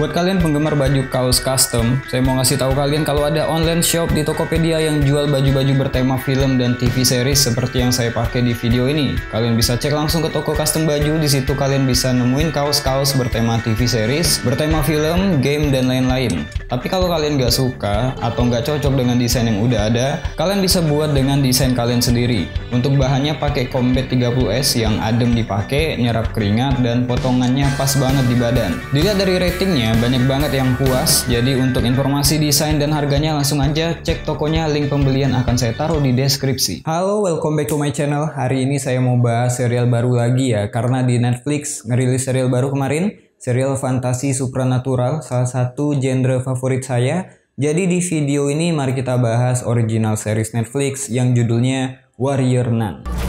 Buat kalian penggemar baju kaos custom, saya mau ngasih tahu kalian kalau ada online shop di Tokopedia yang jual baju-baju bertema film dan TV series seperti yang saya pakai di video ini. Kalian bisa cek langsung ke toko custom baju, di situ kalian bisa nemuin kaos-kaos bertema TV series, bertema film, game, dan lain-lain. Tapi kalau kalian nggak suka atau nggak cocok dengan desain yang udah ada, kalian bisa buat dengan desain kalian sendiri. Untuk bahannya pakai Combat 30S yang adem dipakai, nyerap keringat, dan potongannya pas banget di badan. Dilihat dari ratingnya, Iya, banyak banget yang puas, jadi untuk informasi desain dan harganya langsung aja cek tokonya, link pembelian akan saya taruh di deskripsi. Halo, welcome back to my channel. Hari ini saya mau bahas serial baru lagi ya, karena di Netflix ngerilis serial baru kemarin, serial fantasi supranatural, salah satu genre favorit saya. Jadi di video ini mari kita bahas original series Netflix yang judulnya Warrior Nun.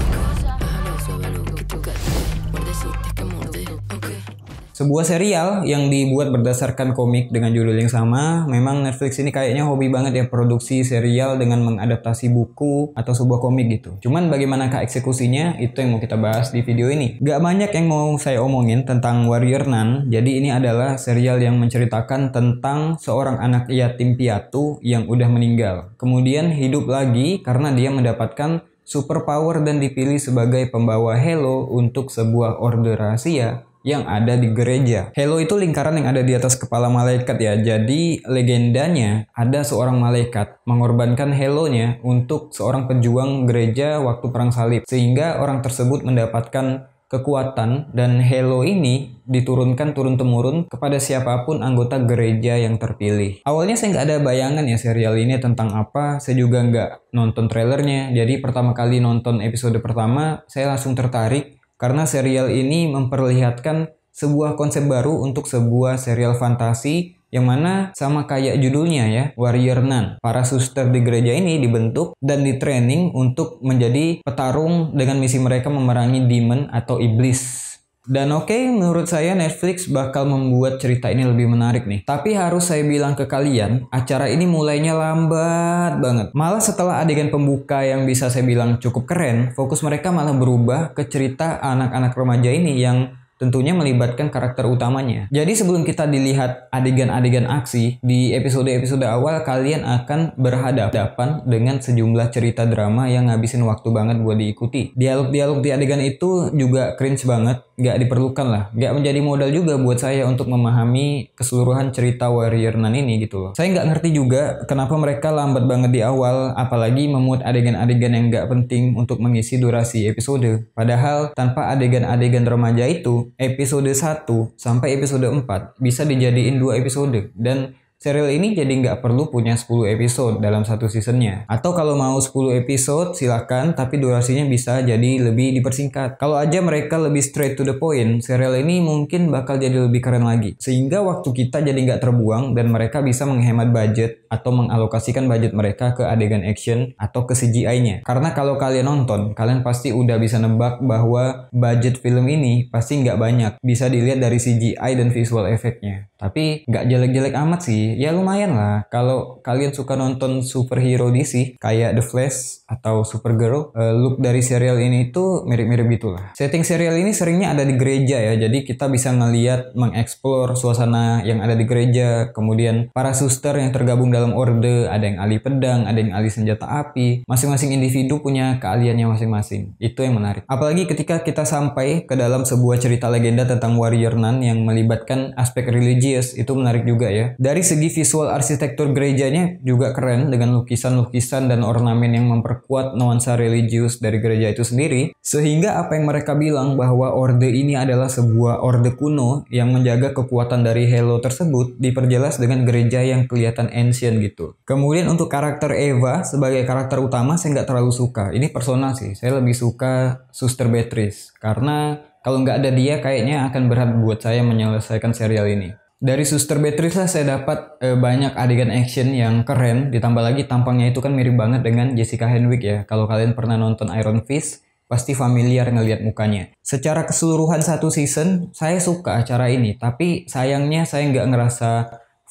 Sebuah serial yang dibuat berdasarkan komik dengan judul yang sama, memang Netflix ini kayaknya hobi banget ya produksi serial dengan mengadaptasi buku atau sebuah komik gitu. Cuman bagaimanakah eksekusinya, itu yang mau kita bahas di video ini. Gak banyak yang mau saya omongin tentang Warrior Nun, jadi ini adalah serial yang menceritakan tentang seorang anak yatim piatu yang udah meninggal. Kemudian hidup lagi karena dia mendapatkan superpower dan dipilih sebagai pembawa Halo untuk sebuah order rahasia yang ada di gereja. Halo itu lingkaran yang ada di atas kepala malaikat ya. Jadi legendanya ada seorang malaikat mengorbankan helonya untuk seorang pejuang gereja waktu perang salib sehingga orang tersebut mendapatkan kekuatan dan halo ini diturunkan turun-temurun kepada siapapun anggota gereja yang terpilih. Awalnya saya nggak ada bayangan ya serial ini tentang apa, saya juga nggak nonton trailernya, jadi pertama kali nonton episode pertama, saya langsung tertarik karena serial ini memperlihatkan sebuah konsep baru untuk sebuah serial fantasi yang mana sama kayak judulnya ya, Warrior Nun. Para suster di gereja ini dibentuk dan ditraining untuk menjadi petarung dengan misi mereka memerangi demon atau iblis dan oke, okay, menurut saya Netflix bakal membuat cerita ini lebih menarik nih. Tapi harus saya bilang ke kalian, acara ini mulainya lambat banget. Malah setelah adegan pembuka yang bisa saya bilang cukup keren, fokus mereka malah berubah ke cerita anak-anak remaja ini yang tentunya melibatkan karakter utamanya. Jadi sebelum kita dilihat adegan-adegan aksi, di episode-episode awal kalian akan berhadapan dengan sejumlah cerita drama yang ngabisin waktu banget buat diikuti. Dialog-dialog di adegan itu juga cringe banget, gak diperlukan lah. Gak menjadi modal juga buat saya untuk memahami keseluruhan cerita Warrior Nun ini gitu loh. Saya gak ngerti juga kenapa mereka lambat banget di awal, apalagi memuat adegan-adegan yang gak penting untuk mengisi durasi episode. Padahal tanpa adegan-adegan remaja itu, episode 1 sampai episode 4 bisa dijadiin dua episode dan Serial ini jadi nggak perlu punya 10 episode dalam satu seasonnya. Atau kalau mau 10 episode silahkan, tapi durasinya bisa jadi lebih dipersingkat. Kalau aja mereka lebih straight to the point, serial ini mungkin bakal jadi lebih keren lagi. Sehingga waktu kita jadi nggak terbuang dan mereka bisa menghemat budget atau mengalokasikan budget mereka ke adegan action atau ke CGI-nya. Karena kalau kalian nonton, kalian pasti udah bisa nebak bahwa budget film ini pasti nggak banyak. Bisa dilihat dari CGI dan visual efeknya. Tapi nggak jelek-jelek amat sih Ya lumayan lah. Kalau kalian suka nonton superhero DC kayak The Flash atau Supergirl, uh, look dari serial ini itu mirip-mirip gitulah. Setting serial ini seringnya ada di gereja ya. Jadi kita bisa ngeliat mengeksplor suasana yang ada di gereja. Kemudian para suster yang tergabung dalam orde, ada yang ahli pedang, ada yang ahli senjata api. Masing-masing individu punya keahliannya masing-masing. Itu yang menarik. Apalagi ketika kita sampai ke dalam sebuah cerita legenda tentang warrior nun yang melibatkan aspek religius, itu menarik juga ya. Dari segi segi visual arsitektur gerejanya juga keren dengan lukisan-lukisan dan ornamen yang memperkuat nuansa religius dari gereja itu sendiri. Sehingga apa yang mereka bilang bahwa orde ini adalah sebuah orde kuno yang menjaga kekuatan dari Halo tersebut diperjelas dengan gereja yang kelihatan ancient gitu. Kemudian untuk karakter Eva sebagai karakter utama saya nggak terlalu suka. Ini persona sih, saya lebih suka Suster Beatrice karena kalau nggak ada dia kayaknya akan berat buat saya menyelesaikan serial ini dari Suster Beatrice lah saya dapat e, banyak adegan action yang keren ditambah lagi tampangnya itu kan mirip banget dengan Jessica Henwick ya kalau kalian pernah nonton Iron Fist pasti familiar ngelihat mukanya secara keseluruhan satu season saya suka acara ini tapi sayangnya saya nggak ngerasa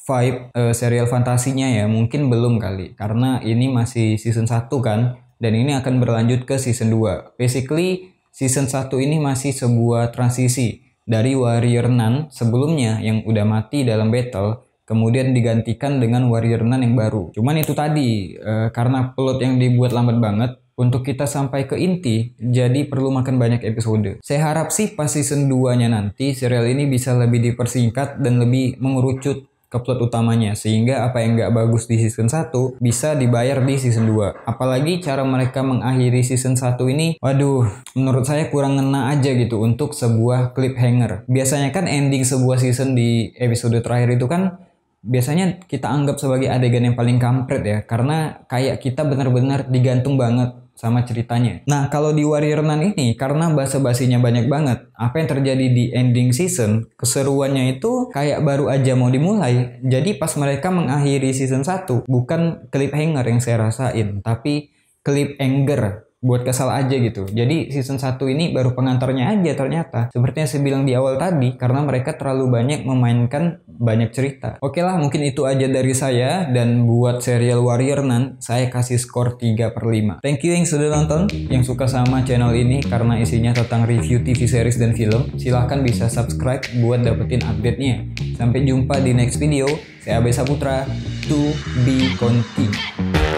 vibe e, serial fantasinya ya mungkin belum kali karena ini masih season 1 kan dan ini akan berlanjut ke season 2 basically season 1 ini masih sebuah transisi dari Warrior nan sebelumnya yang udah mati dalam battle kemudian digantikan dengan Warrior nan yang baru. Cuman itu tadi e, karena plot yang dibuat lambat banget untuk kita sampai ke inti jadi perlu makan banyak episode. Saya harap sih pas season 2-nya nanti serial ini bisa lebih dipersingkat dan lebih mengerucut ke plot utamanya sehingga apa yang gak bagus di season 1 bisa dibayar di season 2 apalagi cara mereka mengakhiri season 1 ini waduh menurut saya kurang ngena aja gitu untuk sebuah cliffhanger biasanya kan ending sebuah season di episode terakhir itu kan biasanya kita anggap sebagai adegan yang paling kampret ya karena kayak kita benar-benar digantung banget sama ceritanya. Nah, kalau di Warrior Nun ini karena basa-basinya banyak banget, apa yang terjadi di ending season, keseruannya itu kayak baru aja mau dimulai. Jadi pas mereka mengakhiri season 1, bukan cliffhanger yang saya rasain, tapi clip anger buat kesal aja gitu. Jadi season 1 ini baru pengantarnya aja ternyata. Seperti yang saya bilang di awal tadi, karena mereka terlalu banyak memainkan banyak cerita. Oke lah, mungkin itu aja dari saya. Dan buat serial Warrior Nun, saya kasih skor 3 per 5. Thank you yang sudah nonton, yang suka sama channel ini karena isinya tentang review TV series dan film. Silahkan bisa subscribe buat dapetin update-nya. Sampai jumpa di next video. Saya Abe Putra. to be continued.